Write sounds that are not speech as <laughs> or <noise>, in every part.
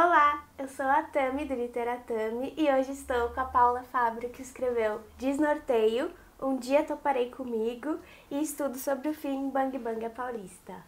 Olá, eu sou a Tami do Literatami e hoje estou com a Paula Fábio que escreveu Desnorteio, Um Dia Toparei Comigo e estudo sobre o filme Bang Bang a Paulista.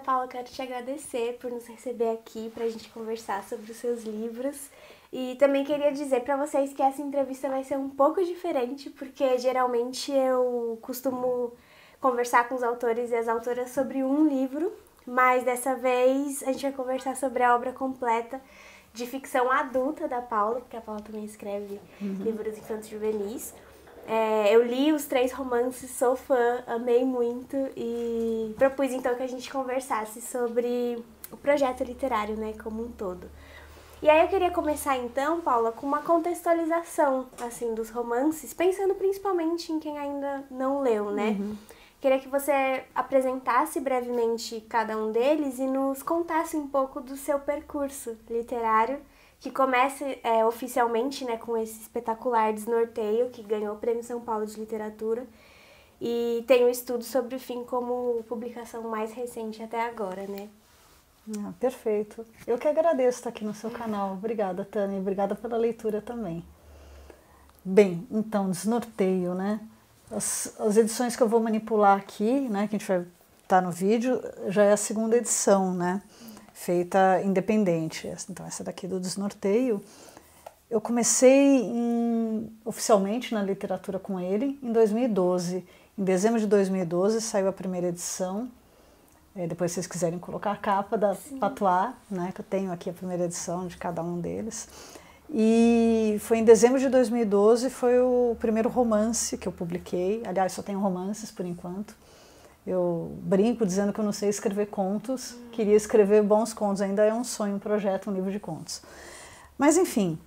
Paula, quero te agradecer por nos receber aqui para a gente conversar sobre os seus livros. E também queria dizer para vocês que essa entrevista vai ser um pouco diferente, porque geralmente eu costumo conversar com os autores e as autoras sobre um livro, mas dessa vez a gente vai conversar sobre a obra completa de ficção adulta da Paula, porque a Paula também escreve uhum. livros infantis juvenis. É, eu li os três romances, sou fã, amei muito e propus então que a gente conversasse sobre o projeto literário, né, como um todo. E aí eu queria começar então, Paula, com uma contextualização assim dos romances, pensando principalmente em quem ainda não leu, né? Uhum. Queria que você apresentasse brevemente cada um deles e nos contasse um pouco do seu percurso literário que começa é, oficialmente né, com esse espetacular desnorteio que ganhou o Prêmio São Paulo de Literatura e tem um estudo sobre o fim como publicação mais recente até agora, né? Ah, perfeito. Eu que agradeço estar aqui no seu canal. Obrigada, Tânia. Obrigada pela leitura também. Bem, então, desnorteio, né? As, as edições que eu vou manipular aqui, né, que a gente vai estar tá no vídeo, já é a segunda edição, né? feita independente. Então, essa daqui do Desnorteio, eu comecei em, oficialmente na literatura com ele em 2012. Em dezembro de 2012 saiu a primeira edição. É, depois, se vocês quiserem colocar a capa da Sim. Patuá, né, que eu tenho aqui a primeira edição de cada um deles. E foi em dezembro de 2012 foi o primeiro romance que eu publiquei. Aliás, só tenho romances por enquanto. Eu brinco dizendo que eu não sei escrever contos, queria escrever bons contos, ainda é um sonho, um projeto, um livro de contos. Mas enfim,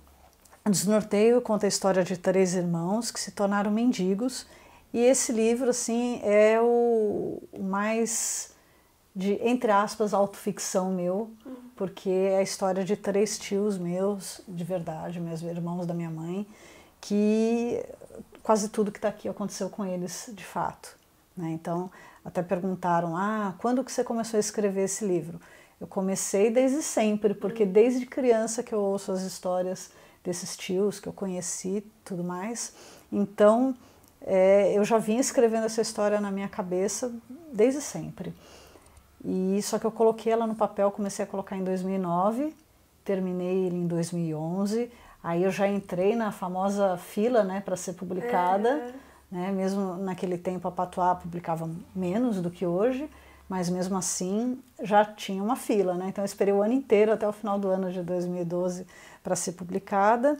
Desnorteio conta a história de três irmãos que se tornaram mendigos, e esse livro, assim, é o mais de, entre aspas, autoficção meu, porque é a história de três tios meus, de verdade, meus irmãos da minha mãe, que quase tudo que está aqui aconteceu com eles de fato. Né? Então, até perguntaram: "Ah, quando que você começou a escrever esse livro?" Eu comecei desde sempre, porque uhum. desde criança que eu ouço as histórias desses tios que eu conheci, tudo mais. Então, é, eu já vinha escrevendo essa história na minha cabeça desde sempre. E só que eu coloquei ela no papel, comecei a colocar em 2009, terminei ele em 2011. Aí eu já entrei na famosa fila, né, para ser publicada. É, é. Né? Mesmo naquele tempo a Patuá publicava menos do que hoje, mas mesmo assim já tinha uma fila, né? Então eu esperei o ano inteiro até o final do ano de 2012 para ser publicada.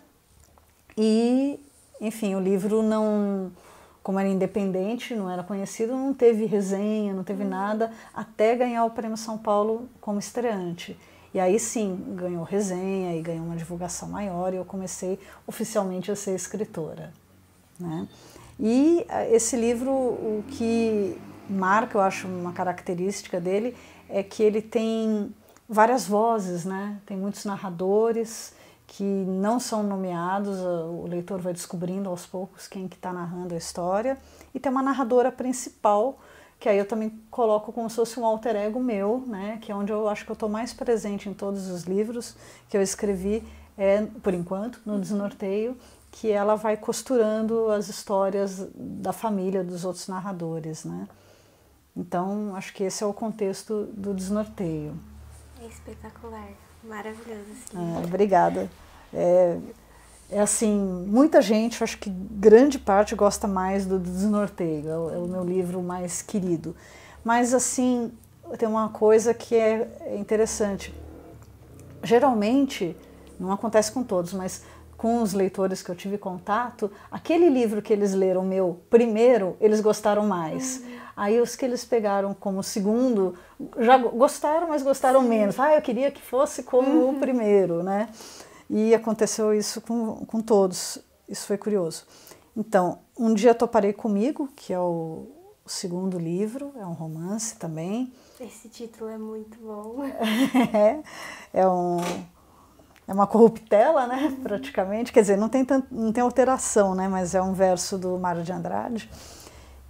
E, enfim, o livro não, como era independente, não era conhecido, não teve resenha, não teve uhum. nada, até ganhar o Prêmio São Paulo como estreante. E aí sim, ganhou resenha e ganhou uma divulgação maior e eu comecei oficialmente a ser escritora, né? E eh, esse livro, o que marca, eu acho, uma característica dele é que ele tem várias vozes, né? Tem muitos narradores que não são nomeados, eh, o leitor vai descobrindo aos poucos quem que está narrando a história. E tem uma narradora principal, que aí eu também coloco como se fosse um alter ego meu, né? Que é onde eu acho que eu estou mais presente em todos os livros que eu escrevi, é, por enquanto, no Desnorteio, que ela vai costurando as histórias da família dos outros narradores, né? Então, acho que esse é o contexto do desnorteio. É espetacular, maravilhoso. Sim. É, obrigada. É, é, assim, muita gente, acho que grande parte gosta mais do, do desnorteio, é o, é o meu livro mais querido. Mas assim, tem uma coisa que é interessante. Geralmente, não acontece com todos, mas com os leitores que eu tive contato, aquele livro que eles leram meu primeiro, eles gostaram mais. Uhum. Aí os que eles pegaram como segundo, já gostaram, mas gostaram Sim. menos. Ah, eu queria que fosse como uhum. o primeiro, né? E aconteceu isso com, com todos. Isso foi curioso. Então, um dia toparei comigo, que é o, o segundo livro, é um romance também. Esse título é muito bom. <laughs> é, é um é uma corruptela, né, praticamente, quer dizer, não tem, não tem alteração, né, mas é um verso do Mário de Andrade.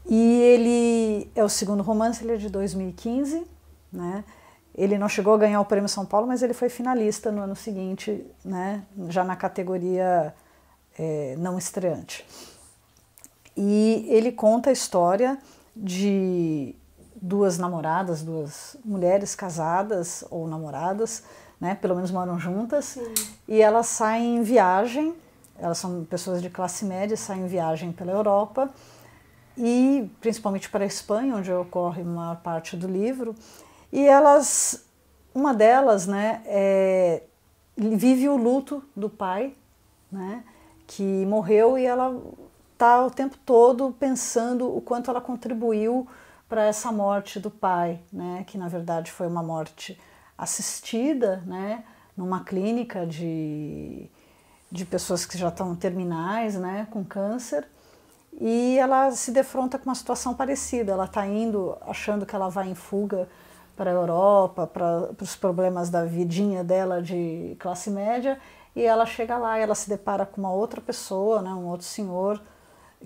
E ele é o segundo romance, ele é de 2015, né, ele não chegou a ganhar o Prêmio São Paulo, mas ele foi finalista no ano seguinte, né, já na categoria é, não estreante. E ele conta a história de duas namoradas, duas mulheres casadas ou namoradas, né? Pelo menos moram juntas. Sim. E elas saem em viagem, elas são pessoas de classe média, saem em viagem pela Europa e principalmente para a Espanha, onde ocorre a maior parte do livro. E elas, uma delas, né, é, vive o luto do pai, né, que morreu e ela está o tempo todo pensando o quanto ela contribuiu para essa morte do pai, né, que na verdade foi uma morte assistida, né, numa clínica de, de pessoas que já estão terminais, né, com câncer. E ela se defronta com uma situação parecida. Ela está indo, achando que ela vai em fuga para a Europa, para os problemas da vidinha dela de classe média, e ela chega lá e ela se depara com uma outra pessoa, né, um outro senhor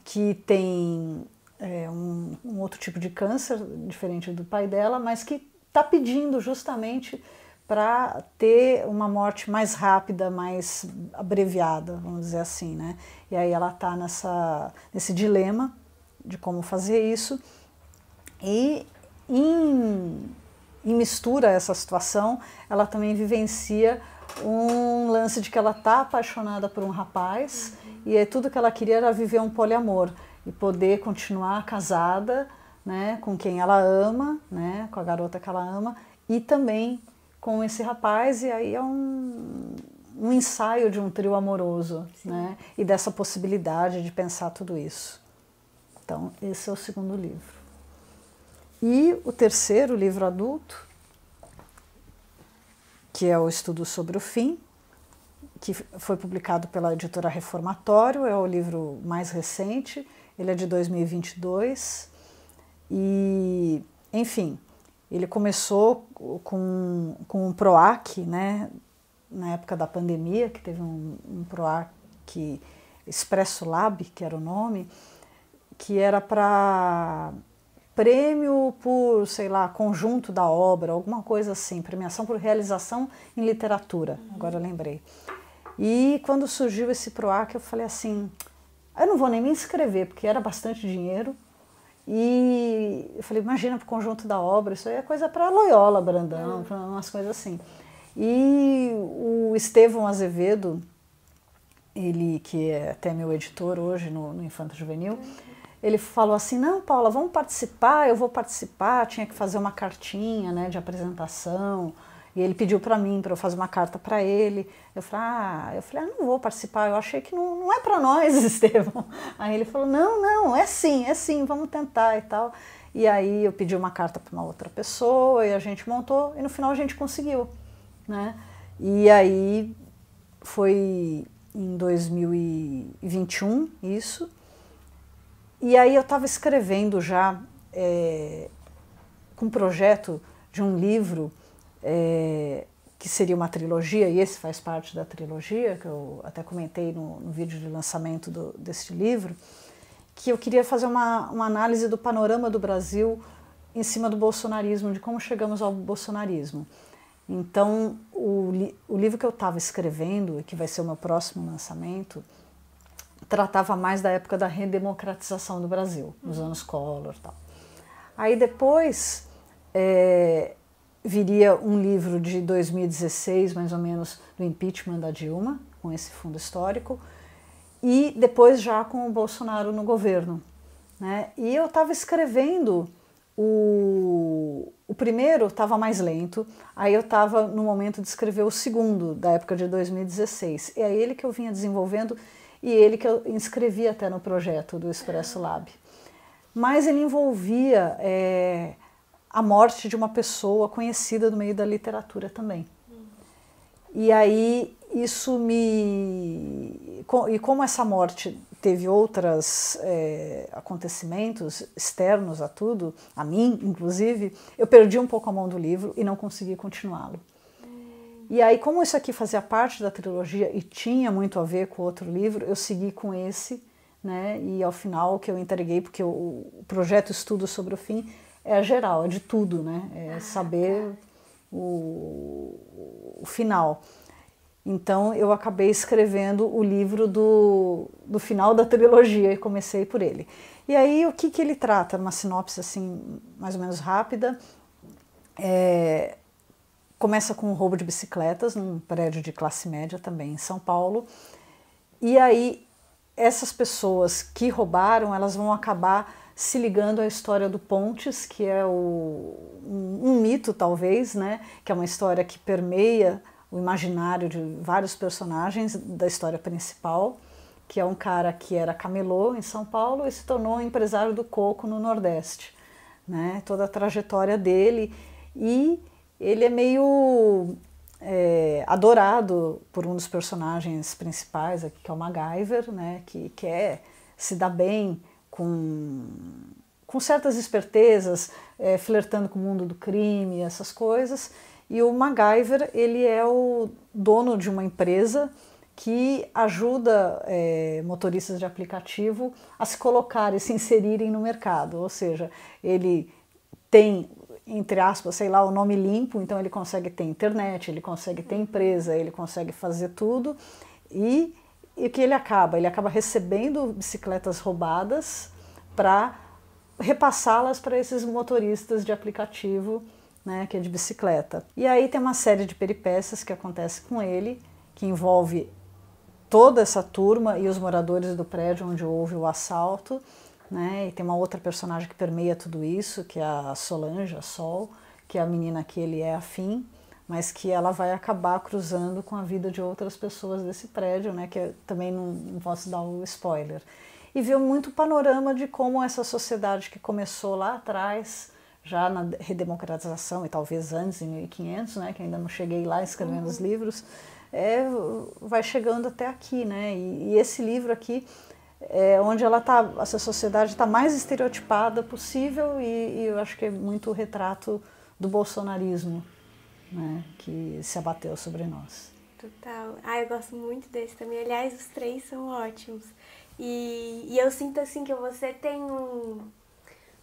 que tem é, um, um outro tipo de câncer, diferente do pai dela, mas que está pedindo justamente para ter uma morte mais rápida, mais abreviada, vamos dizer assim, né? E aí ela está nessa nesse dilema de como fazer isso e em, em mistura a essa situação, ela também vivencia um lance de que ela está apaixonada por um rapaz uhum. e é tudo que ela queria era viver um poliamor e poder continuar casada, né, com quem ela ama, né, com a garota que ela ama e também com esse rapaz e aí é um, um ensaio de um trio amoroso, Sim. né, e dessa possibilidade de pensar tudo isso. Então esse é o segundo livro. E o terceiro livro adulto, que é o Estudo sobre o Fim, que foi publicado pela editora Reformatório, é o livro mais recente ele é de 2022 e, enfim, ele começou com, com um PROAC, né, na época da pandemia, que teve um, um PROAC Expresso Lab, que era o nome, que era para prêmio por, sei lá, conjunto da obra, alguma coisa assim, premiação por realização em literatura, agora eu lembrei. E quando surgiu esse PROAC, eu falei assim, eu não vou nem me inscrever, porque era bastante dinheiro. E eu falei, imagina para o conjunto da obra, isso aí é coisa para Loyola, Brandão, hum. umas coisas assim. E o Estevão Azevedo, ele que é até meu editor hoje no, no Infanto Juvenil, uhum. ele falou assim, não, Paula, vamos participar, eu vou participar, tinha que fazer uma cartinha né, de apresentação, e ele pediu para mim, para eu fazer uma carta para ele. Eu falei, ah, eu falei, ah, não vou participar, eu achei que não, não é para nós, <laughs> Estevão. Aí ele falou, não, não, é sim, é sim, vamos tentar e tal. E aí eu pedi uma carta para uma outra pessoa e a gente montou e no final a gente conseguiu, né? E aí foi em 2021 isso. E aí eu estava escrevendo já é, um projeto de um livro é, que seria uma trilogia, e esse faz parte da trilogia, que eu até comentei no, no vídeo de lançamento do, deste livro, que eu queria fazer uma, uma análise do panorama do Brasil em cima do bolsonarismo, de como chegamos ao bolsonarismo. Então, o, o livro que eu estava escrevendo, que vai ser o meu próximo lançamento, tratava mais da época da redemocratização do Brasil, nos uhum. anos Collor e tal. Aí depois, é, viria um livro de 2016, mais ou menos, do impeachment da Dilma, com esse fundo histórico, e depois já com o Bolsonaro no governo. Né? E eu estava escrevendo o, o primeiro estava mais lento, aí eu estava no momento de escrever o segundo, da época de 2016. E é ele que eu vinha desenvolvendo e ele que eu inscrevi até no projeto do Expresso Lab. Mas ele envolvia é, a morte de uma pessoa conhecida no meio da literatura também. E aí isso me. E como essa morte teve outros é, acontecimentos externos a tudo, a mim inclusive, eu perdi um pouco a mão do livro e não consegui continuá-lo. E aí, como isso aqui fazia parte da trilogia e tinha muito a ver com outro livro, eu segui com esse, né? E ao final que eu entreguei, porque o projeto Estudo sobre o Fim é geral, é de tudo, né? É ah, saber tá. o, o, final. Então eu acabei escrevendo o livro do, do final da trilogia e comecei por ele. E aí o que, que ele trata? Uma sinopse assim, mais ou menos rápida. É, começa com um roubo de bicicletas num prédio de classe média também em São Paulo. E aí essas pessoas que roubaram, elas vão acabar se ligando à história do Pontes, que é o, um, um mito, talvez, né? que é uma história que permeia o imaginário de vários personagens da história principal, que é um cara que era camelô em São Paulo e se tornou empresário do coco no Nordeste. Né? Toda a trajetória dele. E ele é meio é, adorado por um dos personagens principais aqui, que é o MacGyver, né? que quer se dar bem com, com certas espertezas, é, flertando com o mundo do crime, essas coisas. E o MacGyver, ele é o dono de uma empresa que ajuda é, motoristas de aplicativo a se colocarem, e se inserirem no mercado. Ou seja, ele tem, entre aspas, sei lá, o nome limpo, então ele consegue ter internet, ele consegue ter empresa, ele consegue fazer tudo e e o que ele acaba? Ele acaba recebendo bicicletas roubadas para repassá-las para esses motoristas de aplicativo, né, que é de bicicleta. E aí tem uma série de peripécias que acontece com ele, que envolve toda essa turma e os moradores do prédio onde houve o assalto, né? E tem uma outra personagem que permeia tudo isso, que é a Solange, a Sol, que é a menina que ele é afim mas que ela vai acabar cruzando com a vida de outras pessoas desse prédio, né? Que também não, não posso dar o um spoiler. E viu muito o panorama de como essa sociedade que começou lá atrás, já na redemocratização e talvez antes, em 1500, né? Que ainda não cheguei lá escrevendo uhum. os livros, é, vai chegando até aqui, né? E, e esse livro aqui é onde ela tá, essa sociedade está mais estereotipada possível e, e eu acho que é muito o retrato do bolsonarismo né, que se abateu sobre nós. Total. Ah, eu gosto muito desse também. Aliás, os três são ótimos. E, e eu sinto assim que você tem um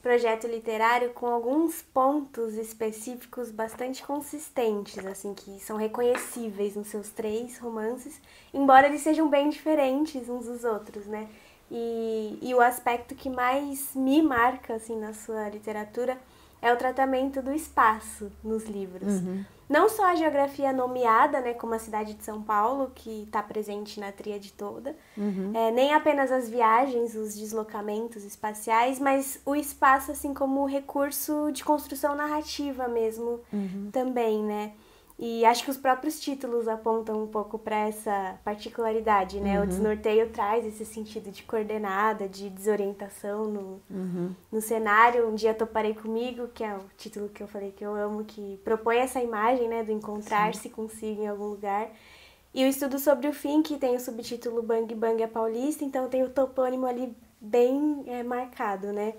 projeto literário com alguns pontos específicos bastante consistentes, assim, que são reconhecíveis nos seus três romances, embora eles sejam bem diferentes uns dos outros, né? E, e o aspecto que mais me marca, assim, na sua literatura é o tratamento do espaço nos livros. Uhum. Não só a geografia nomeada, né, como a cidade de São Paulo, que está presente na tríade toda, uhum. é, nem apenas as viagens, os deslocamentos espaciais, mas o espaço assim como recurso de construção narrativa mesmo uhum. também, né? E acho que os próprios títulos apontam um pouco para essa particularidade, né? Uhum. O desnorteio traz esse sentido de coordenada, de desorientação no, uhum. no cenário. Um dia toparei comigo, que é o título que eu falei que eu amo, que propõe essa imagem, né, do encontrar-se consigo em algum lugar. E o estudo sobre o fim, que tem o subtítulo Bang Bang é Paulista, então tem o topônimo ali bem é, marcado, né?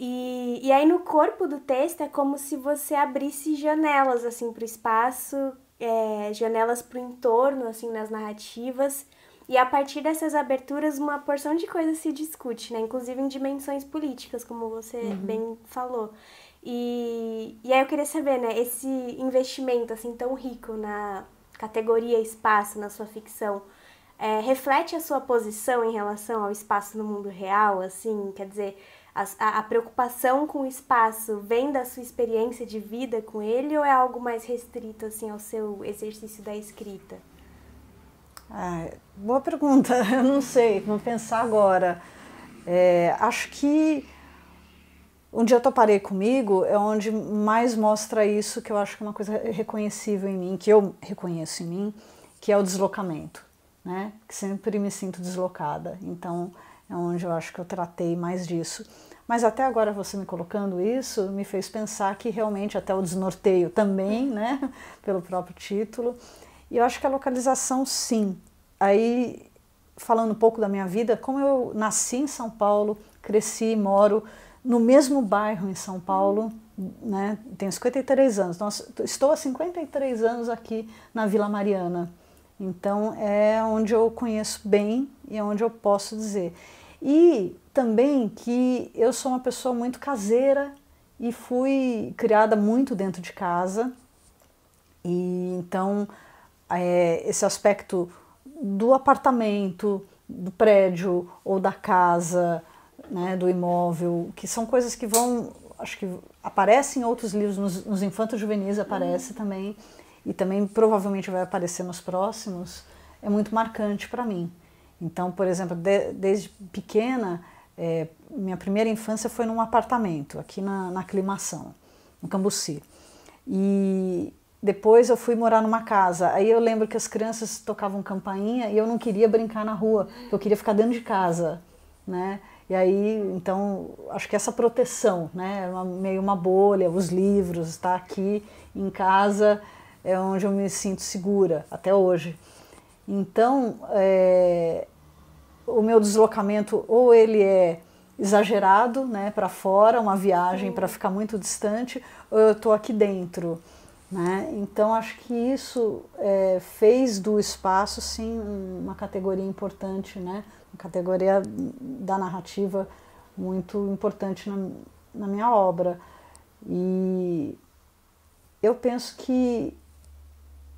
E, e aí no corpo do texto é como se você abrisse janelas assim para o espaço, é, janelas para o entorno assim nas narrativas. E a partir dessas aberturas, uma porção de coisas se discute, né? Inclusive em dimensões políticas, como você uhum. bem falou. E, e aí eu queria saber, né? Esse investimento assim tão rico na categoria espaço na sua ficção é, reflete a sua posição em relação ao espaço no mundo real, assim? Quer dizer, a, a, preocupação com o espaço vem da sua experiência de vida com ele ou é algo mais restrito assim ao seu exercício da escrita? Ah, boa pergunta. <laughs> Eu não sei. Vou pensar agora. É, acho que um dia eu toparei comigo é onde mais mostra isso que eu acho que é uma coisa reconhecível em mim, que eu reconheço em mim, que é o deslocamento, né? Que sempre me sinto deslocada. Então é onde eu acho que eu tratei mais disso. Mas até agora você me colocando isso me fez pensar que realmente até o desnorteio também, né, <laughs> pelo próprio título. E eu acho que a localização sim. Aí falando um pouco da minha vida, como eu nasci em São Paulo, cresci, moro no mesmo bairro em São Paulo, né? Tenho 53 anos. Nós, estou há 53 anos aqui na Vila Mariana. Então é onde eu conheço bem e é onde eu posso dizer. E também que eu sou uma pessoa muito caseira e fui criada muito dentro de casa. E então é, esse aspecto do apartamento, do prédio ou da casa, né, do imóvel, que são coisas que vão, acho que aparecem em outros livros, nos, nos infantos juvenis aparece uhum. também, e também provavelmente vai aparecer nos próximos, é muito marcante para mim. Então, por exemplo, de, desde pequena, é, minha primeira infância foi num apartamento, aqui na, na Aclimação, no Cambuci. E depois eu fui morar numa casa. Aí eu lembro que as crianças tocavam campainha e eu não queria brincar na rua, eu queria ficar dentro de casa, né? E aí, então, acho que essa proteção, né? Uma, meio uma bolha, os livros, estar tá? aqui em casa é onde eu me sinto segura até hoje. Então, é, o meu deslocamento ou ele é exagerado, né, para fora, uma viagem para ficar muito distante, ou eu estou aqui dentro, né? Então acho que isso é, fez do espaço sim uma categoria importante, né? Uma categoria da narrativa muito importante na, na minha obra. E eu penso que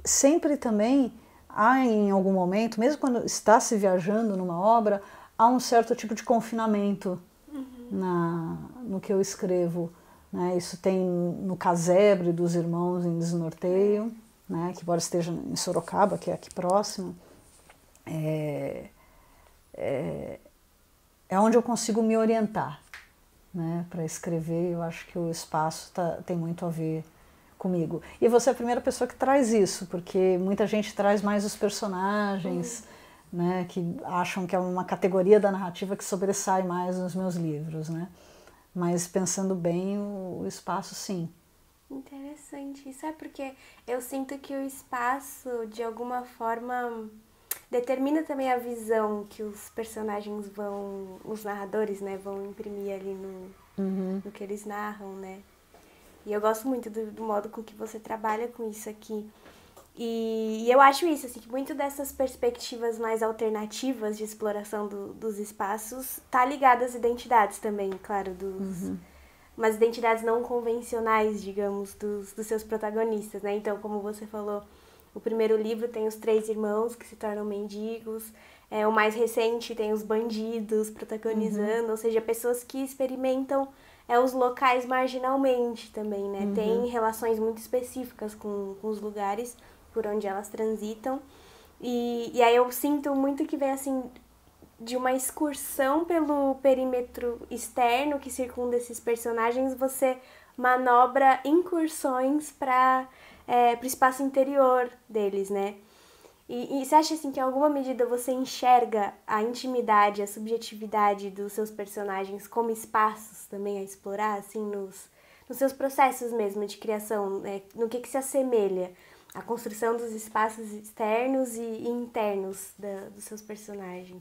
sempre também há em algum momento, mesmo quando está se viajando numa obra, há um certo tipo de confinamento uhum. na, no que eu escrevo. Né? Isso tem no Casebre dos Irmãos em Desnorteio, né? que embora esteja em Sorocaba, que é aqui próximo, é, é, é onde eu consigo me orientar né? para escrever. Eu acho que o espaço tá, tem muito a ver comigo. E você é a primeira pessoa que traz isso, porque muita gente traz mais os personagens, uhum. né, que acham que é uma categoria da narrativa que sobressai mais nos meus livros, né? Mas pensando bem o, espaço, sim. Interessante. Sabe porque eu sinto que o espaço, de alguma forma, determina também a visão que os personagens vão, os narradores, né, vão imprimir ali no, uhum. no que eles narram, né? E eu gosto muito do, do modo com que você trabalha com isso aqui. E, e, eu acho isso, assim, que muito dessas perspectivas mais alternativas de exploração do, dos espaços tá ligada às identidades também, claro, dos. Uhum. Mas identidades não convencionais, digamos, dos, dos seus protagonistas, né? Então, como você falou, o primeiro livro tem os três irmãos que se tornam mendigos, é, o mais recente tem os bandidos protagonizando, uhum. ou seja, pessoas que experimentam é os locais marginalmente também, né? Uhum. Tem relações muito específicas com, com os lugares por onde elas transitam. E, e aí eu sinto muito que vem assim de uma excursão pelo perímetro externo que circunda esses personagens, você manobra incursões para é, eh, o espaço interior deles, né? E, e, você acha assim que em alguma medida você enxerga a intimidade, a subjetividade dos seus personagens como espaços também a explorar, assim, nos, nos seus processos mesmo de criação, né? no que, que se assemelha a construção dos espaços externos e, e internos da, dos seus personagens?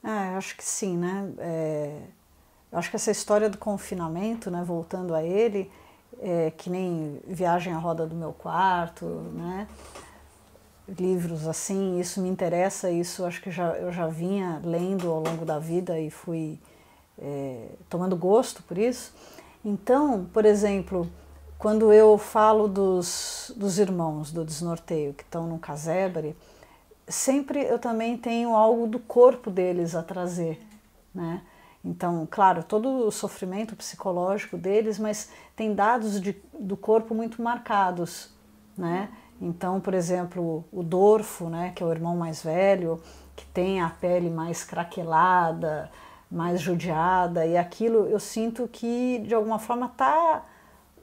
Ah, acho que sim, né? É, acho que essa história do confinamento, né, voltando a ele, é, que nem viagem à roda do meu quarto, né? livros assim, isso me interessa, isso acho que já, eu já vinha lendo ao longo da vida e fui é, tomando gosto por isso. Então, por exemplo, quando eu falo dos, dos irmãos do desnorteio que estão no casebre, sempre eu também tenho algo do corpo deles a trazer, né? Então, claro, todo o sofrimento psicológico deles, mas tem dados de, do corpo muito marcados, né? Uhum então, por exemplo, o Dorfo, né, que é o irmão mais velho, que tem a pele mais craquelada, mais judiada, e aquilo eu sinto que de alguma forma está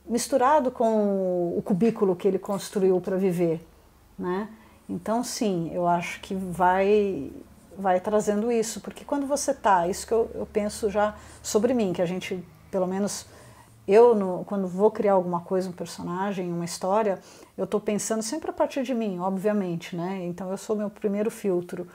misturado com o cubículo que ele construiu para viver, né? Então, sim, eu acho que vai vai trazendo isso, porque quando você tá, isso que eu, eu penso já sobre mim, que a gente, pelo menos eu, no, quando vou criar alguma coisa, um personagem, uma história, eu estou pensando sempre a partir de mim, obviamente, né? Então eu sou meu primeiro filtro.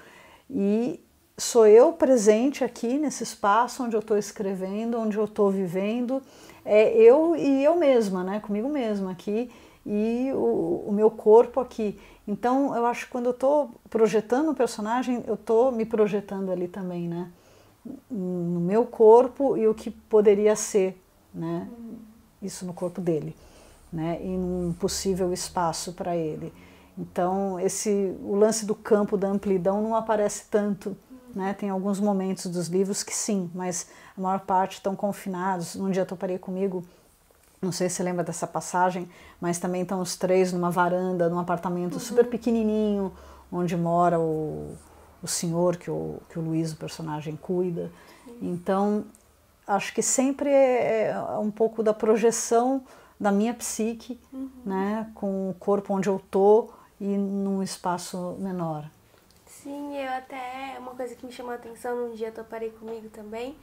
E sou eu presente aqui nesse espaço onde eu estou escrevendo, onde eu estou vivendo, é eu e eu mesma, né? Comigo mesma aqui e o, o meu corpo aqui. Então eu acho que quando eu estou projetando um personagem, eu estou me projetando ali também, né? No meu corpo e o que poderia ser né? Isso no corpo dele, né? E num possível espaço para ele. Então, esse o lance do campo da amplidão não aparece tanto, né? Tem alguns momentos dos livros que sim, mas a maior parte estão confinados. Um dia eu parei comigo não sei se você lembra dessa passagem, mas também estão os três numa varanda, num apartamento uhum. super pequenininho, onde mora o, o senhor que o, que o Luiz, o personagem, cuida. Então, acho que sempre é, é, é, um pouco da projeção da minha psique, uhum. né, com o corpo onde eu tô e num espaço menor. Sim, eu até uma coisa que me chamou a atenção num dia eu parei comigo também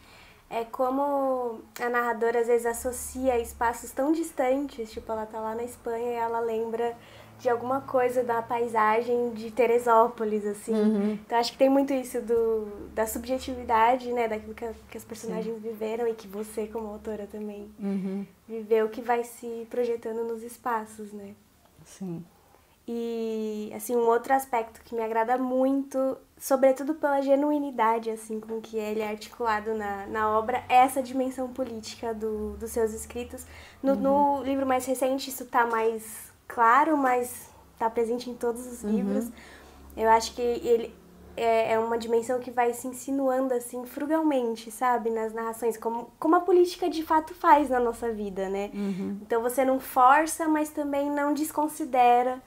é como a narradora às vezes associa espaços tão distantes, tipo ela tá lá na Espanha e ela lembra de alguma coisa da paisagem de Teresópolis, assim. Uhum. Então acho que tem muito isso do, da subjetividade, né? Daquilo que, que as personagens Sim. viveram e que você, como autora, também uhum. viveu, que vai se projetando nos espaços, né? Sim. E, assim, um outro aspecto que me agrada muito, sobretudo pela genuinidade, assim, com que ele é articulado na, na obra, é essa dimensão política do, dos seus escritos. No, uhum. no livro mais recente, isso está mais claro, mas está presente em todos os uhum. livros. Uhum. Eu acho que ele é, é uma dimensão que vai se insinuando assim frugalmente, sabe, nas narrações, como, como a política de fato faz na nossa vida, né? Uhum. Então você não força, mas também não desconsidera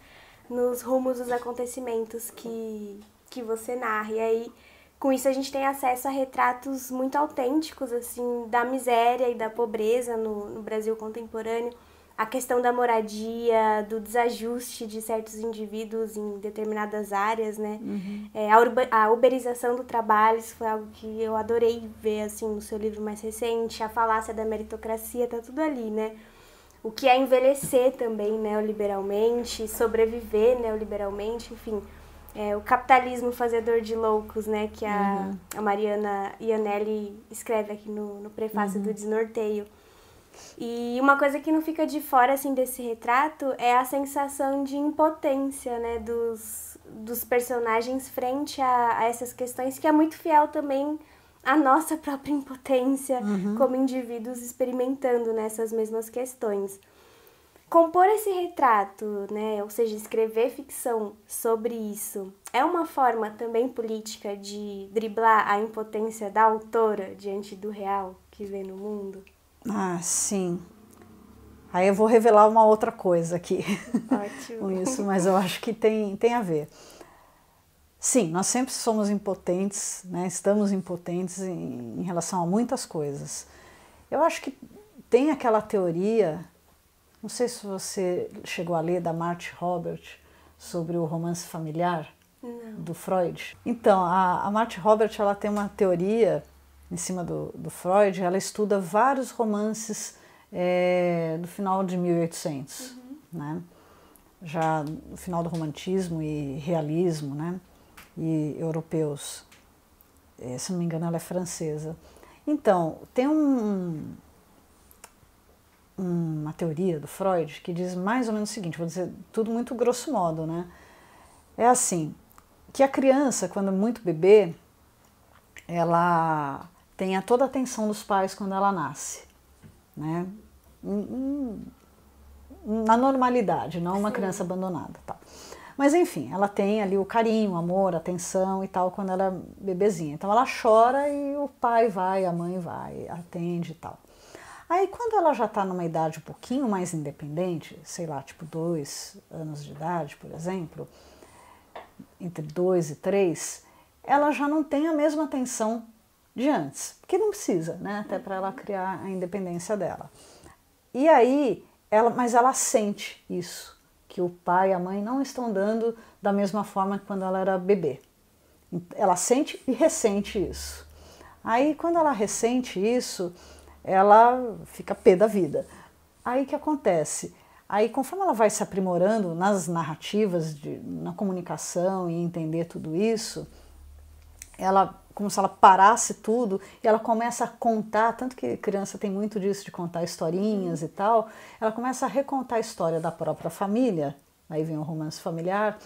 nos rumos dos acontecimentos que, que você narra. E aí, com isso, a gente tem acesso a retratos muito autênticos, assim, da miséria e da pobreza no, no Brasil contemporâneo a questão da moradia, do desajuste de certos indivíduos em determinadas áreas, né? Uhum. É, a, urba, a, uberização do trabalho, isso foi algo que eu adorei ver, assim, no seu livro mais recente. A falácia da meritocracia, tá tudo ali, né? O que é envelhecer também neoliberalmente, sobreviver neoliberalmente, enfim. É, o capitalismo fazedor de loucos, né? Que a, uhum. a Mariana Ianelli escreve aqui no, no prefácio uhum. do Desnorteio. E uma coisa que não fica de fora assim desse retrato é a sensação de impotência, né, dos, dos personagens frente a, a essas questões que é muito fiel também à nossa <laughs> própria impotência uhum. como indivíduos experimentando nessas né, mesmas questões. Compor esse retrato, né, ou seja, escrever ficção sobre isso, é uma forma também política de driblar a impotência da autora diante do real que vê no mundo? Ah, sim. Aí eu vou revelar uma outra coisa aqui <laughs> com isso, mas eu acho que tem, tem a ver. Sim, nós sempre somos impotentes, né? estamos impotentes em, em relação a muitas coisas. Eu acho que tem aquela teoria, não sei se você chegou a ler, da Marty Robert, sobre o romance familiar não. do Freud. Então, a, a Marty Robert ela tem uma teoria em cima do, do Freud, ela estuda vários romances é, do final de 1800, uhum. né? já no final do romantismo e realismo, né? e europeus. É, se não me engano, ela é francesa. Então, tem um, uma teoria do Freud que diz mais ou menos o seguinte, vou dizer tudo muito grosso modo, né? É assim, que a criança, quando é muito bebê, ela tenha toda a atenção dos pais quando ela nasce, né? Na normalidade, não uma Sim. criança abandonada, tá? Mas enfim, ela tem ali o carinho, o amor, a atenção e tal quando ela é bebezinha. Então ela chora e o pai vai, a mãe vai, atende e tal. Aí quando ela já está numa idade um pouquinho mais independente, sei lá, tipo dois anos de idade, por exemplo, entre dois e três, ela já não tem a mesma atenção de antes, porque não precisa, né? Até uhum. para ela criar a independência dela. E aí, ela, mas ela sente isso, que o pai e a mãe não estão dando da mesma forma que quando ela era bebê. Ela sente e ressente isso. Aí, quando ela ressente isso, ela fica pé da vida. Aí que acontece? Aí, conforme ela vai se aprimorando nas narrativas, de, na comunicação e entender tudo isso, ela como se ela parasse tudo e ela começa a contar, tanto que criança tem muito disso de contar historinhas e tal, ela começa a recontar a história da própria família, aí vem o romance familiar,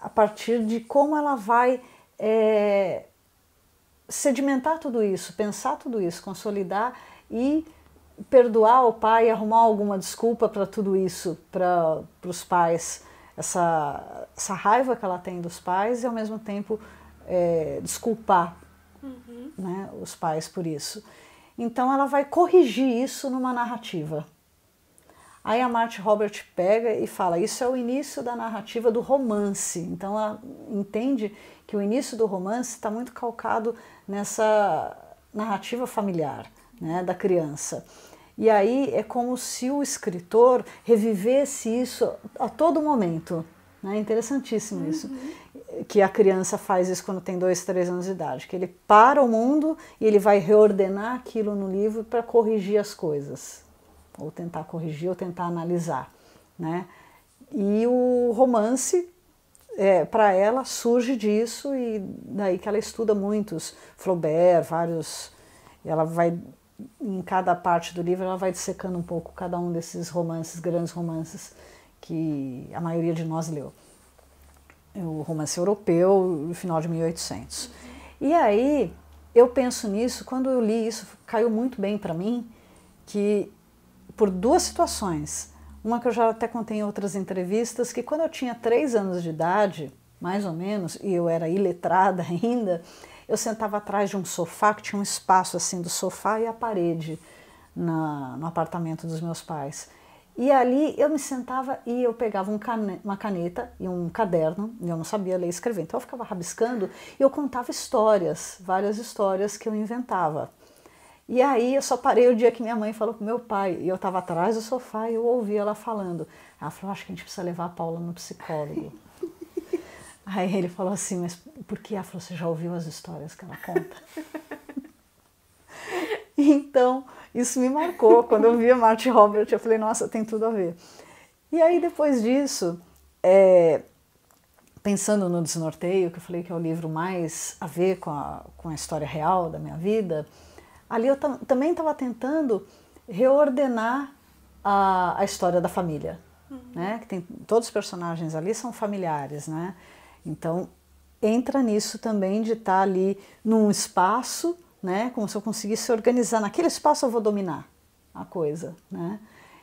a partir de como ela vai é, sedimentar tudo isso, pensar tudo isso, consolidar e perdoar o pai, arrumar alguma desculpa para tudo isso, para os pais, essa, essa raiva que ela tem dos pais e ao mesmo tempo é, desculpar uhum. né, os pais por isso. Então ela vai corrigir isso numa narrativa. Aí a Marty Robert pega e fala: Isso é o início da narrativa do romance. Então ela entende que o início do romance está muito calcado nessa narrativa familiar né, da criança. E aí é como se o escritor revivesse isso a todo momento. É né? interessantíssimo isso. Uhum que a criança faz isso quando tem dois, três anos de idade, que ele para o mundo e ele vai reordenar aquilo no livro para corrigir as coisas, ou tentar corrigir, ou tentar analisar, né? E o romance, é, para ela, surge disso e daí que ela estuda muitos Flaubert, vários, ela vai em cada parte do livro ela vai dissecando um pouco cada um desses romances, grandes romances que a maioria de nós leu. É, o romance europeu no final de 1800. E aí eu penso nisso, quando eu li isso, caiu muito bem para mim que por duas situações. Uma que eu já até contei em outras entrevistas, que quando eu tinha três anos de idade, mais ou menos, e eu era iletrada <laughs> ainda, eu sentava atrás de um sofá que tinha um espaço assim do sofá e a parede na, no apartamento dos meus pais. E ali eu me sentava e eu pegava um cane uma caneta e um caderno, e eu não sabia ler e escrever, então eu ficava rabiscando e eu contava histórias, várias histórias que eu inventava. E aí eu só parei o dia que minha mãe falou pro meu pai, e eu estava atrás do sofá e eu ouvi ela falando. Ela falou, acho que a gente precisa levar a Paula no psicólogo. <laughs> aí ele falou assim, mas por que? Ela falou, você já ouviu as histórias que ela conta? <laughs> então isso me marcou. Quando eu vi a Marty Robert, eu falei, nossa, tem tudo a ver. E aí, depois disso, é, pensando no Desnorteio, que eu falei que é o livro mais a ver com a, com a história real da minha vida, ali eu também estava tentando reordenar a, a história da família, uhum. né? Que tem todos os personagens ali são familiares, né? Então entra nisso também de estar tá ali num espaço né? Como se eu conseguisse organizar naquele espaço eu vou dominar a coisa, né?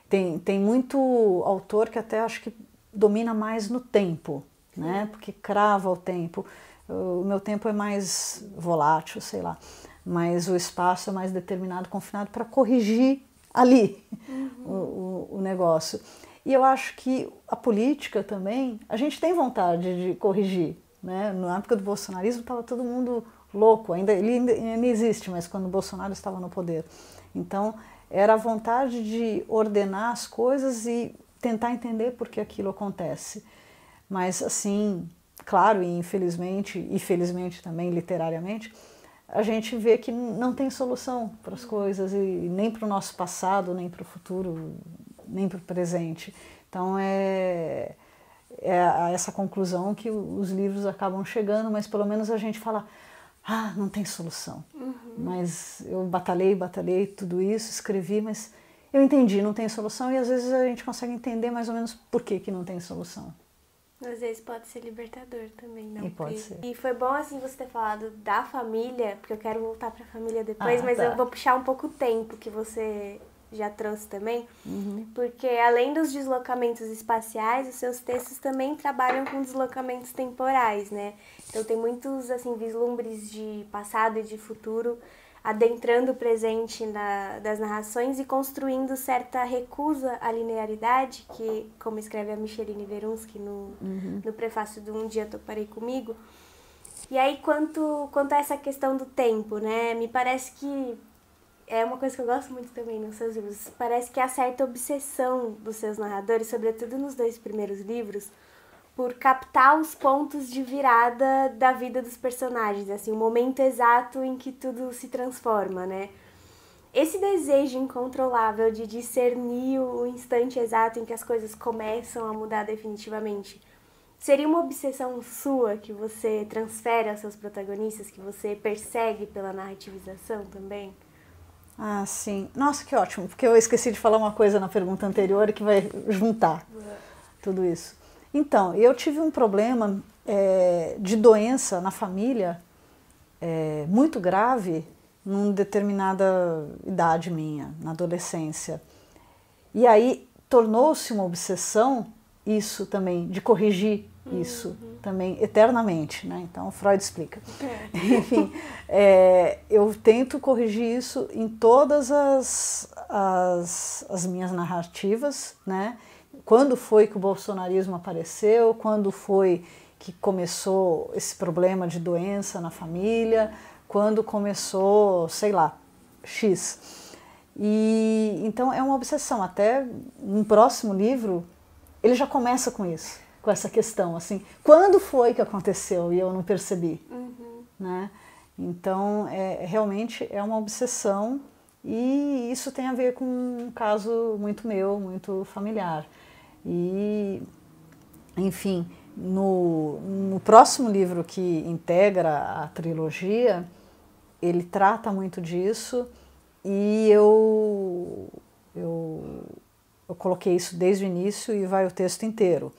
Tem tem muito autor que até acho que domina mais no tempo, né? Porque crava o tempo. O meu tempo é mais volátil, sei lá, mas o espaço é mais determinado, confinado para corrigir ali uhum. <laughs> o, o, o negócio. E eu acho que a política também, a gente tem vontade de corrigir. Né? Na época do bolsonarismo estava todo mundo louco, ainda, ele ainda, ainda existe, mas quando Bolsonaro estava no poder. Então, era a vontade de ordenar as coisas e tentar entender por que aquilo acontece. Mas, assim, claro, e infelizmente, e felizmente também, literariamente, a gente vê que não tem solução para as coisas, e nem para o nosso passado, nem para o futuro, nem para o presente. Então, é, é a essa conclusão que os livros acabam chegando, mas pelo menos a gente fala ah, não tem solução. Uhum. Mas eu batalhei, batalhei tudo isso, escrevi, mas eu entendi, não tem solução, e às vezes a gente consegue entender mais ou menos por que, que não tem solução. Às vezes pode ser libertador também, não? E pode ser. E foi bom, assim, você ter falado da família, porque eu quero voltar para a família depois, ah, mas tá. eu vou puxar um pouco o tempo que você já trouxe também, uhum. porque além dos deslocamentos espaciais, os seus textos também trabalham com deslocamentos temporais, né? Então tem muitos assim vislumbres de passado e de futuro adentrando o presente na, das narrações e construindo certa recusa à linearidade, que, como escreve a Micheline Verunsky no, uhum. no prefácio do Um Dia Toparei Comigo. E aí, quanto, quanto a essa questão do tempo, né? Me parece que é uma coisa que eu gosto muito também nos seus livros. Parece que há certa obsessão dos seus narradores, sobretudo nos dois primeiros livros, por captar os pontos de virada da vida dos personagens, assim, o momento exato em que tudo se transforma, né? Esse desejo incontrolável de discernir o instante exato em que as coisas começam a mudar definitivamente seria uma obsessão sua que você transfere aos seus protagonistas, que você persegue pela narrativização também? Ah, sim. Nossa, que ótimo, porque eu esqueci de falar uma coisa na pergunta anterior que vai juntar tudo isso. Então, eu tive um problema é, de doença na família é, muito grave numa determinada idade minha, na adolescência. E aí tornou-se uma obsessão isso também, de corrigir isso uhum. também eternamente, né? Então Freud explica. É. <laughs> Enfim, é, eu tento corrigir isso em todas as, as, as, minhas narrativas, né? Quando foi que o bolsonarismo apareceu? Quando foi que começou esse problema de doença na família? Quando começou, sei lá, X. E então é uma obsessão. Até um próximo livro ele já começa com isso com essa questão, assim, quando foi que aconteceu e eu não percebi, uhum. né? Então, é, realmente é uma obsessão e isso tem a ver com um caso muito meu, muito familiar. E, enfim, no, no próximo livro que integra a trilogia, ele trata muito disso e eu, eu, eu coloquei isso desde o início e vai o texto inteiro.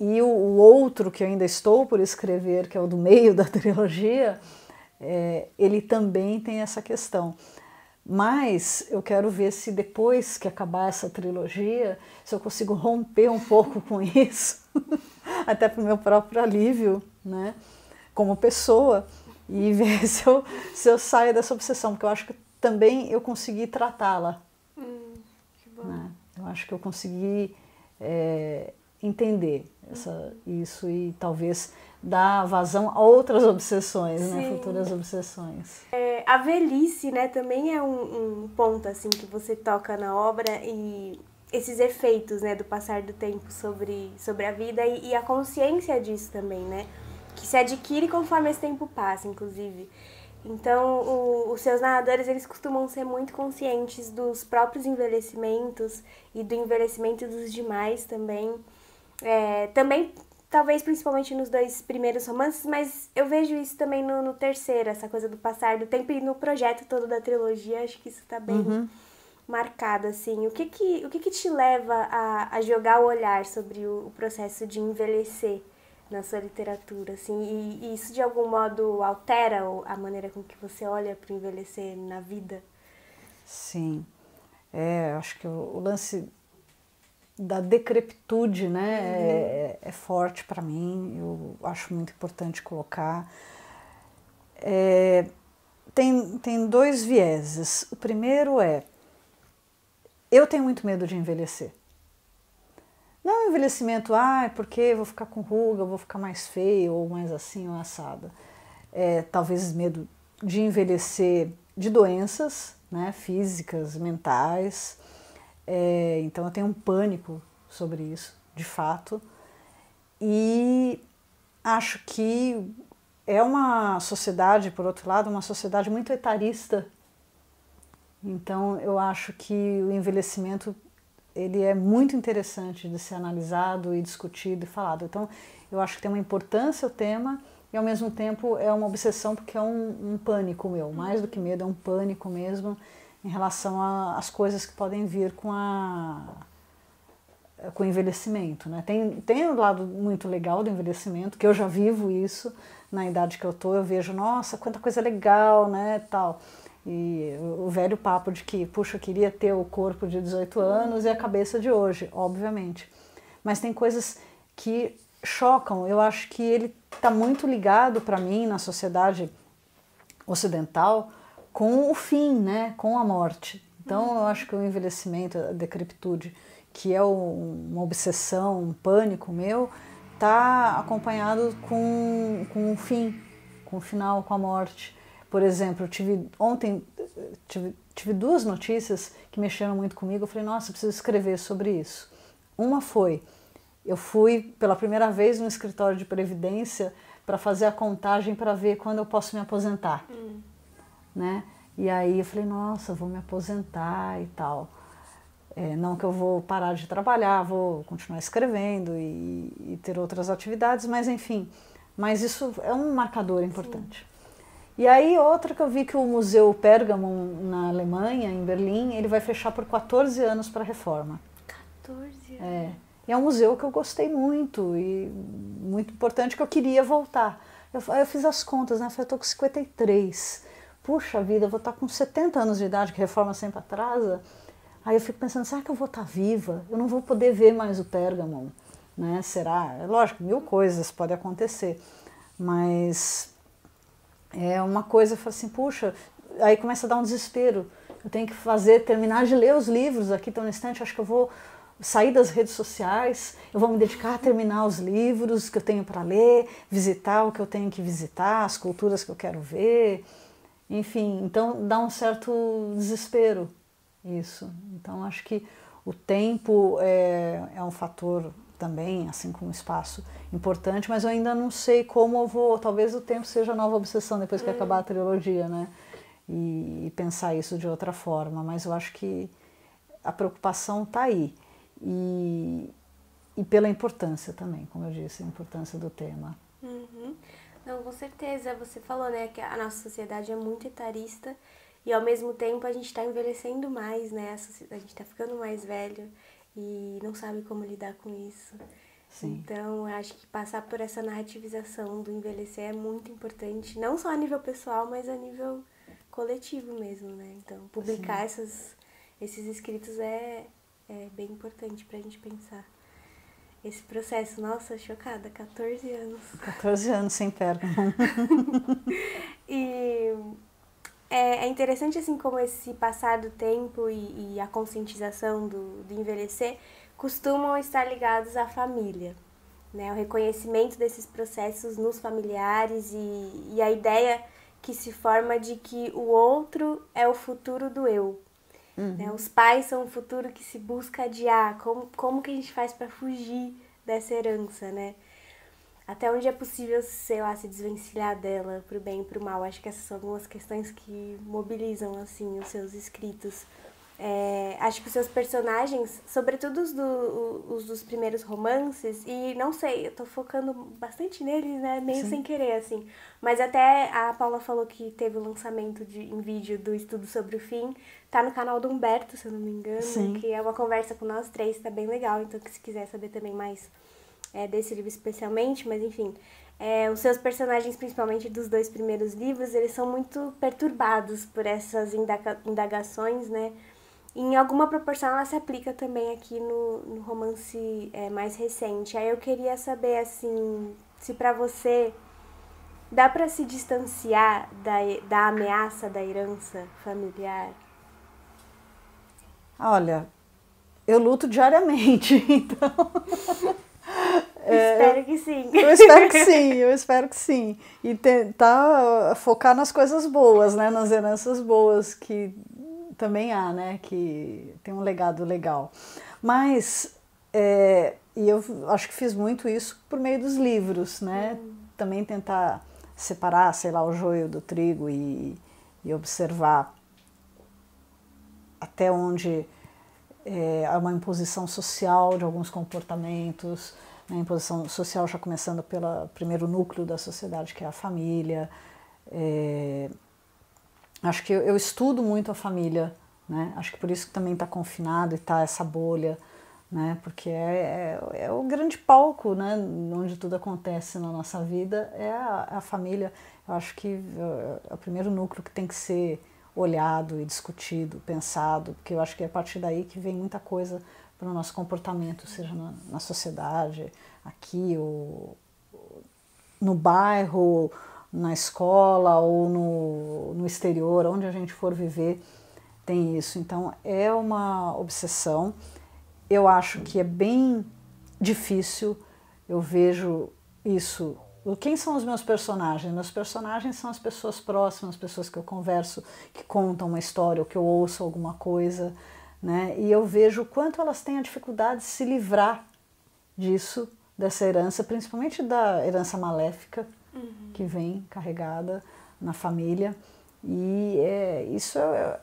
E o, o outro que eu ainda estou por escrever, que é o do meio <laughs> da trilogia, é, ele também tem essa questão. Mas eu quero ver se depois que acabar essa trilogia, se eu consigo romper um pouco com <laughs> isso, até para o meu próprio alívio, né? Como pessoa, e <laughs> ver se eu, se eu saio dessa obsessão, porque eu acho que também eu consegui tratá-la. Hum, né? Eu acho que eu consegui é, entender essa, isso e talvez dar vazão a outras obsessões, né? Futuras obsessões. É, a velhice, né, também é um, um ponto, assim, que você toca na obra e esses efeitos, né, do passar do tempo sobre, sobre a vida e, e a consciência disso também, né? Que se adquire conforme esse tempo passa, inclusive. Então, o, os seus narradores, eles costumam ser muito conscientes dos próprios envelhecimentos e do envelhecimento dos demais também. É, também, talvez principalmente nos dois primeiros romances, mas eu vejo isso também no, no, terceiro, essa coisa do passar do tempo e no projeto todo da trilogia, acho que isso tá bem uhum. marcado, assim. O que que, o que, que te leva a, a jogar o olhar sobre o, o processo de envelhecer? na sua literatura, assim, e, e, isso de algum modo altera a maneira com que você olha para envelhecer na vida? Sim, é, acho que o, o lance da decrepitude, né? Uhum. É, é, forte para mim, eu acho muito importante colocar. É, tem, tem dois vieses. O primeiro é: eu tenho muito medo de envelhecer. Não é envelhecimento, ah, é porque vou ficar com ruga, vou ficar mais feio, ou mais assim, ou assada. É, talvez medo de envelhecer de doenças né, físicas, mentais, é, então eu tenho um pânico sobre isso, de fato. E acho que é uma sociedade, por outro lado, uma sociedade muito etarista. Então eu acho que o envelhecimento ele é muito interessante de ser analisado e discutido e falado. Então eu acho que tem uma importância o tema e ao mesmo tempo é uma obsessão porque é um, um pânico meu, mais do que medo, é um pânico mesmo em relação às coisas que podem vir com a com o envelhecimento, né? Tem tem um lado muito legal do envelhecimento que eu já vivo isso na idade que eu tô, eu vejo nossa quanta coisa legal, né, tal. E o velho papo de que, puxa, eu queria ter o corpo de 18 anos e a cabeça de hoje, obviamente. Mas tem coisas que chocam. Eu acho que ele está muito ligado para mim na sociedade ocidental com o fim, né? com a morte. Então eu acho que o envelhecimento, a decrepitude, que é uma obsessão, um pânico meu, está acompanhado com, com o fim, com o final, com a morte. Por exemplo, eu tive ontem tive, tive duas notícias que mexeram muito comigo. Eu falei, nossa, preciso escrever sobre isso. Uma foi, eu fui pela primeira vez no escritório de previdência para fazer a contagem para ver quando eu posso me aposentar. Hum né? E aí eu falei, nossa, vou me aposentar e tal. É, não que eu vou parar de trabalhar, vou continuar escrevendo e, e, ter outras atividades, mas enfim. Mas isso é um marcador importante. Sim. E aí outra que eu vi que o Museu Pergamon na Alemanha, em Berlim, ele vai fechar por 14 anos para reforma. 14 é. anos. É. E é um museu que eu gostei muito e muito importante que eu queria voltar. Eu, eu fiz as contas, né? Eu falei, eu tô com 53 puxa vida, eu vou estar com 70 anos de idade, que reforma sempre atrasa. Aí eu fico pensando, será que eu vou estar viva? Eu não vou poder ver mais o Pérgamo, né? Será? É lógico, mil coisas podem acontecer, mas é uma coisa, eu assim, puxa, aí começa a dar um desespero. Eu tenho que fazer, terminar de ler os livros aqui tão no instante, acho que eu vou sair das redes sociais, eu vou me dedicar a terminar os livros que eu tenho para ler, visitar o que eu tenho que visitar, as culturas que eu quero ver, enfim, então dá um certo desespero isso. Então acho que o tempo é, é um fator também, assim como espaço importante, mas eu ainda não sei como eu vou. Talvez o tempo seja a nova obsessão depois que acabar a trilogia, né? E, e pensar isso de outra forma. Mas eu acho que a preocupação está aí. E, e pela importância também, como eu disse, a importância do tema. Uhum. Não, com certeza. Você falou, né, que a nossa sociedade é muito etarista e ao mesmo tempo a gente está envelhecendo mais, né? A gente está ficando mais velho e não sabe como lidar com isso. Sim. Então, eu acho que passar por essa narrativização do envelhecer é muito importante, não só a nível pessoal, mas a nível coletivo mesmo, né? Então, publicar essas, esses escritos é, é bem importante para a gente pensar esse processo. Nossa, chocada, 14 anos. 14 anos sem perna. <laughs> e é, é, interessante assim como esse passar do tempo e, e a conscientização do, do, envelhecer costumam estar ligados à família. Né, o reconhecimento desses processos nos familiares e, e a ideia que se forma de que o outro é o futuro do eu, né? Uhum. Né? Os pais são o futuro que se busca adiar. Como, como que a gente faz para fugir dessa herança, né? Até onde é possível, sei lá, se desvencilhar dela, pro bem e pro mal. Acho que essas são algumas questões que mobilizam, assim, os seus escritos. É, acho que os seus personagens, sobretudo os, do, os, dos primeiros romances, e não sei, eu tô focando bastante neles, né? Meio Sim. sem querer, assim. Mas até a Paula falou que teve o lançamento de, em vídeo do Estudo sobre o Fim. Tá no canal do Humberto, se eu não me engano, Sim. que é uma conversa com nós três, tá bem legal. Então, se quiser saber também mais é, desse livro especialmente, mas enfim. É, os seus personagens, principalmente dos dois primeiros livros, eles são muito perturbados por essas indaga indagações, né? Em alguma proporção ela se aplica também aqui no, no romance é, mais recente. Aí eu queria saber assim, se para você dá para se distanciar da, da ameaça da herança familiar? Olha, eu luto diariamente, <laughs> então. É, espero que sim. Eu espero que sim, eu espero que sim. E tentar focar nas coisas boas, né? Nas heranças boas que também há, né? Que tem um legado legal. Mas, é, e eu acho que fiz muito isso por meio dos livros, né? Uhum. Também tentar separar, sei lá, o joio do trigo e, e observar até onde é, há uma imposição social de alguns comportamentos, né? a imposição social já começando pelo primeiro núcleo da sociedade, que é a família. É, acho que eu, eu estudo muito a família, né? Acho que por isso que também está confinado e está essa bolha, né? Porque é, é, é, o grande palco, né? Onde tudo acontece na nossa vida é a, é a família. Eu acho que é, é o primeiro núcleo que tem que ser olhado e discutido, pensado, porque eu acho que é a partir daí que vem muita coisa para o nosso comportamento, seja na, na sociedade, aqui, ou, no bairro, na escola ou no, no exterior, onde a gente for viver, tem isso. Então é uma obsessão. Eu acho que é bem difícil. Eu vejo isso. Quem são os meus personagens? Meus personagens são as pessoas próximas, as pessoas que eu converso, que contam uma história, ou que eu ouço alguma coisa, né? E eu vejo o quanto elas têm a dificuldade de se livrar disso, dessa herança, principalmente da herança maléfica uhum. que vem carregada na família. E é, isso é, é,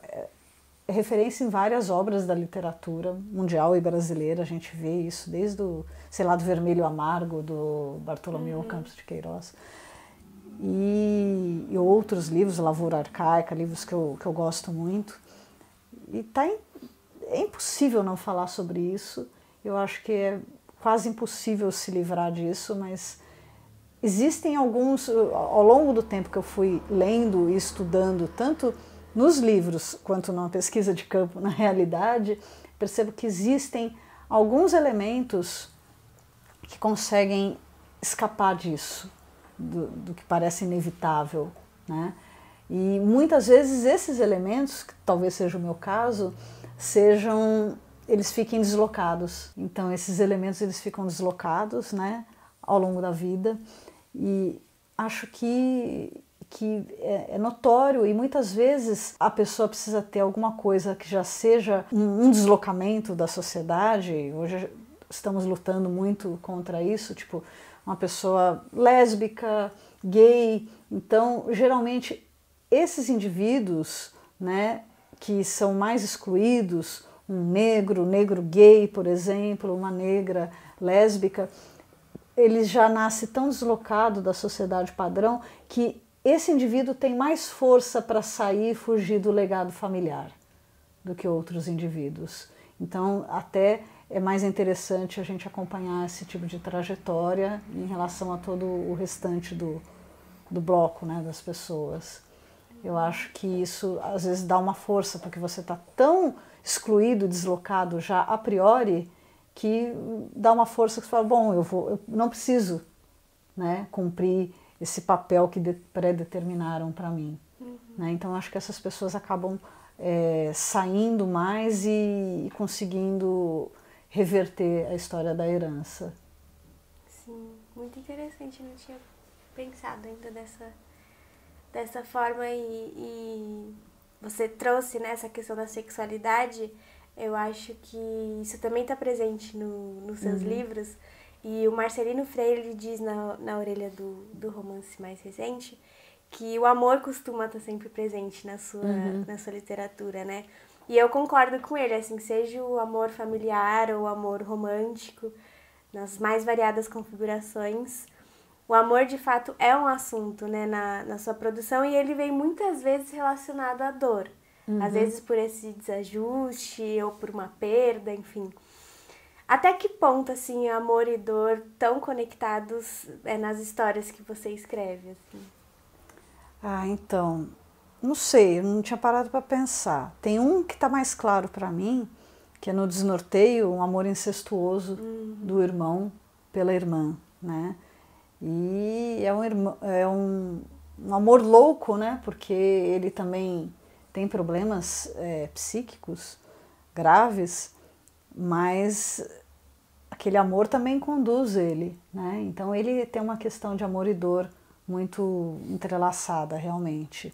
é, referência em várias obras da literatura mundial e brasileira. A gente vê isso desde o, sei lá, do Vermelho Amargo, do Bartolomeu uhum. Campos de Queiroz. E, e, outros livros, Lavoura Arcaica, livros que eu, que eu gosto muito. E tá é impossível não falar sobre isso. Eu acho que é quase impossível se livrar disso, mas existem alguns, uh, ao longo do tempo que eu fui lendo e estudando, tanto nos livros quanto na pesquisa de campo, <laughs> na realidade, percebo que existem alguns elementos que conseguem escapar disso, do, do que parece inevitável, né? E muitas vezes esses elementos, que talvez seja o meu caso, sejam eles fiquem deslocados. Então esses elementos eles ficam deslocados, né, ao longo da vida e acho que que é, é notório e muitas vezes a pessoa precisa ter alguma coisa que já seja um deslocamento da sociedade. Hoje estamos lutando muito contra isso, tipo uma pessoa lésbica, gay. Então, geralmente esses indivíduos, né, que são mais excluídos, um negro, negro gay, por exemplo, uma negra lésbica, ele já nasce tão deslocado da sociedade padrão que esse indivíduo tem mais força para sair e fugir do legado familiar do que outros indivíduos. Então, até é mais interessante a gente acompanhar esse tipo de trajetória em relação a todo o restante do, do bloco né, das pessoas. Eu acho que isso às vezes dá uma força, porque você está tão excluído, deslocado já a priori, que dá uma força que você fala, bom, eu, vou, eu não preciso né, cumprir esse papel que pré-determinaram para mim. Uhum. Né? Então, acho que essas pessoas acabam é, saindo mais e, e, conseguindo reverter a história da herança. Sim, muito interessante. Não tinha pensado ainda dessa, dessa forma. E, e você trouxe né, essa questão da sexualidade eu acho que isso também está presente no, nos seus uhum. livros. E o Marcelino Freire diz na, na orelha do, do romance mais recente que o amor costuma estar tá sempre presente na sua, uhum. na sua literatura, né? E eu concordo com ele, assim, seja o amor familiar ou o amor romântico, nas mais variadas configurações, o amor de fato é um assunto, né, na, na sua produção e ele vem muitas vezes relacionado à dor. Uhum. Às vezes por esse desajuste ou por uma perda, enfim. Até que ponto, assim, amor e dor tão conectados é nas histórias que você escreve? Assim? Ah, então, não sei, eu não tinha parado para pensar. Tem um que está mais claro para mim, que é no desnorteio, um amor incestuoso uhum. do irmão pela irmã, né? E é um, irmão, é um, um amor louco, né? Porque ele também tem problemas é, psíquicos graves, mas aquele amor também conduz ele, né? Então ele tem uma questão de amor e dor muito entrelaçada realmente.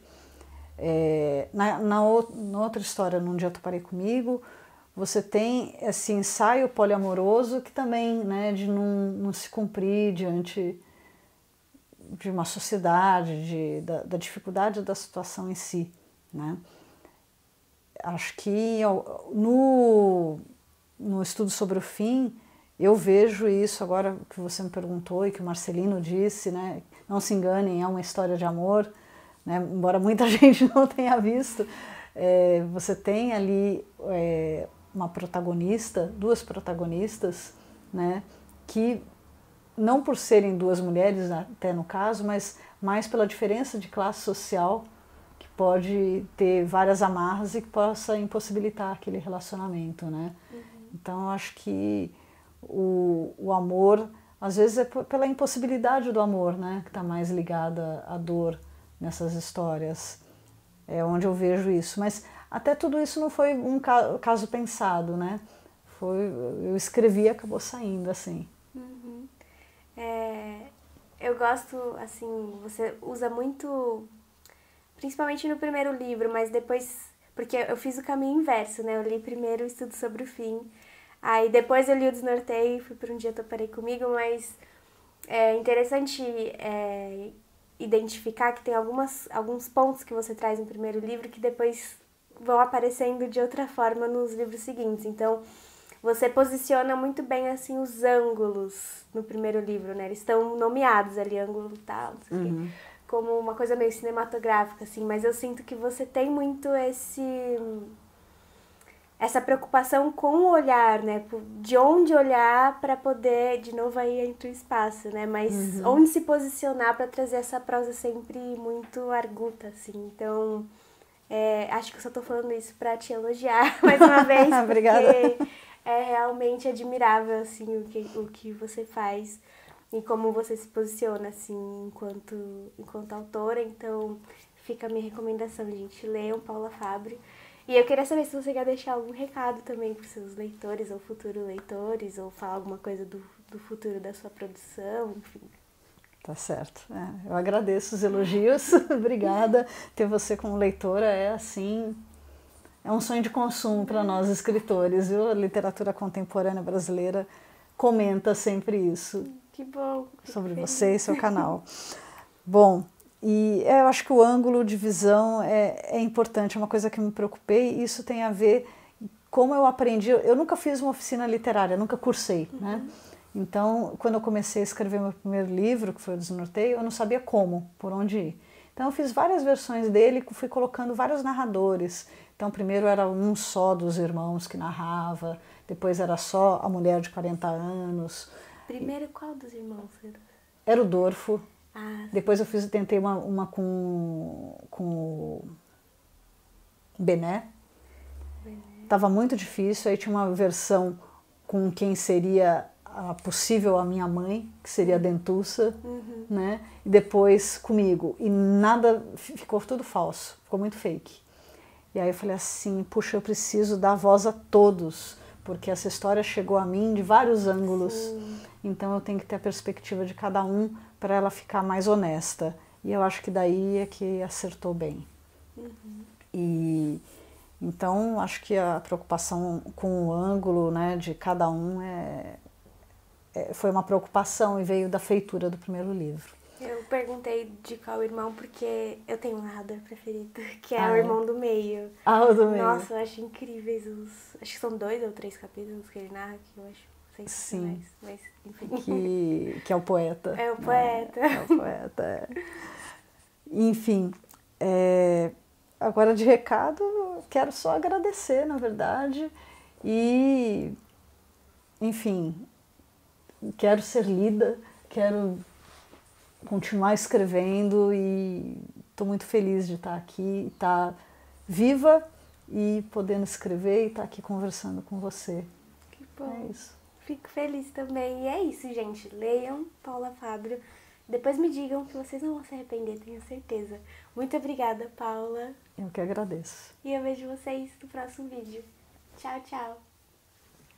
É, na, na, na, outra história, num dia tu parei comigo, você tem esse ensaio poliamoroso que também, né, de não, não se cumprir diante de uma sociedade, de, da, da dificuldade da situação em si. Né? Acho que no, no estudo sobre o fim, eu vejo isso agora que você me perguntou e que o Marcelino disse, né? Não se enganem, é uma história de amor, né? Embora muita <laughs> gente não tenha visto, é, você tem ali é, uma protagonista, duas protagonistas, né? Que não por serem duas mulheres né? até no caso, mas mais pela diferença de classe social pode ter várias amarras e que possa impossibilitar aquele relacionamento, né? Uhum. Então, acho que o, o amor, às vezes é pela impossibilidade do amor, né? Que está mais ligada à dor nessas histórias. É onde eu vejo isso. Mas até tudo isso não foi um ca caso pensado, né? Foi, eu escrevi e acabou saindo, assim. Uhum. É, eu gosto, assim, você usa muito principalmente no primeiro livro, mas depois. Porque eu fiz o caminho inverso, né? Eu li primeiro o Estudo sobre o Fim, aí depois eu li o Desnorteio, fui por um dia Toparei Comigo, mas é interessante é, identificar que tem algumas, alguns pontos que você traz no primeiro livro que depois vão aparecendo de outra forma nos livros seguintes. Então, você posiciona muito bem assim os ângulos no primeiro livro, né? Eles estão nomeados ali, ângulo tal, não sei o uhum como uma coisa meio cinematográfica, assim, mas eu sinto que você tem muito esse essa preocupação com o olhar, né? De onde olhar para poder, de novo aí entre o espaço, né? Mas uhum. onde se posicionar para trazer essa prosa sempre muito arguta, assim. Então, é, acho que eu só tô falando isso para te elogiar <laughs> mais uma vez, <laughs> porque Obrigada. é realmente admirável, assim, o que, o que você faz e como você se posiciona assim enquanto enquanto autora. Então, fica a minha recomendação, gente, leiam Paula Fabre. E eu queria saber se você quer deixar algum recado também para seus leitores ou futuros leitores, ou falar alguma coisa do, do futuro da sua produção, enfim. Tá certo. É, eu agradeço os elogios. <laughs> Obrigada. Ter você como leitora é assim. É um sonho de consumo para nós escritores, viu? A literatura contemporânea brasileira comenta sempre isso. Que bom. Sobre que você e seu canal. bom, e é, eu acho que o ângulo de visão é, é importante, é uma coisa que me preocupei. Isso tem a ver como eu aprendi. Eu nunca fiz uma oficina literária, nunca cursei, uhum. né? Então, quando eu comecei a escrever meu primeiro livro, que foi o Desnorteio, eu não sabia como, por onde ir. Então, eu fiz várias versões dele, fui colocando vários narradores. Então, primeiro era um só dos irmãos que narrava, depois era só a mulher de 40 anos, Primeiro, qual dos irmãos? Era o Dorfo. Ah, Depois eu fiz, tentei uma, uma com, com o Bené. Bené. Tava muito difícil. Aí tinha uma versão com quem seria a possível a minha mãe, que seria a uhum. Dentuça, uhum. né? E depois comigo. E nada, ficou tudo falso, ficou muito fake. E aí eu falei assim, puxa, eu preciso dar voz a todos, porque essa história chegou a mim de vários ângulos. Sim. Então eu tenho que ter a perspectiva de cada um para ela ficar mais honesta. E eu acho que daí é que acertou bem. Uhum. E então acho que a preocupação com o ângulo, né, de cada um é, é foi uma preocupação e veio da feitura do primeiro livro. Eu perguntei de qual irmão porque eu tenho um narrador preferido, <laughs> que é ah, o é? irmão do meio. Ah, o do meio. Nossa, eu acho incríveis os. Acho que são dois ou três capítulos que ele narra que eu acho Sim. Mas, que, que é o poeta. É o né? poeta. Né? É o poeta. É. Enfim, é, agora de recado, quero só agradecer, na verdade, e, enfim, quero ser lida, quero continuar escrevendo e estou muito feliz de estar tá aqui, estar tá viva e podendo escrever e estar tá aqui conversando com você. Que bom. É isso fico feliz também. E é isso, gente. Leiam Paula Fábio. Depois me digam que vocês não vão se arrepender, tenho certeza. Muito obrigada, Paula. Eu que agradeço. E eu vejo vocês no próximo vídeo. Tchau, tchau.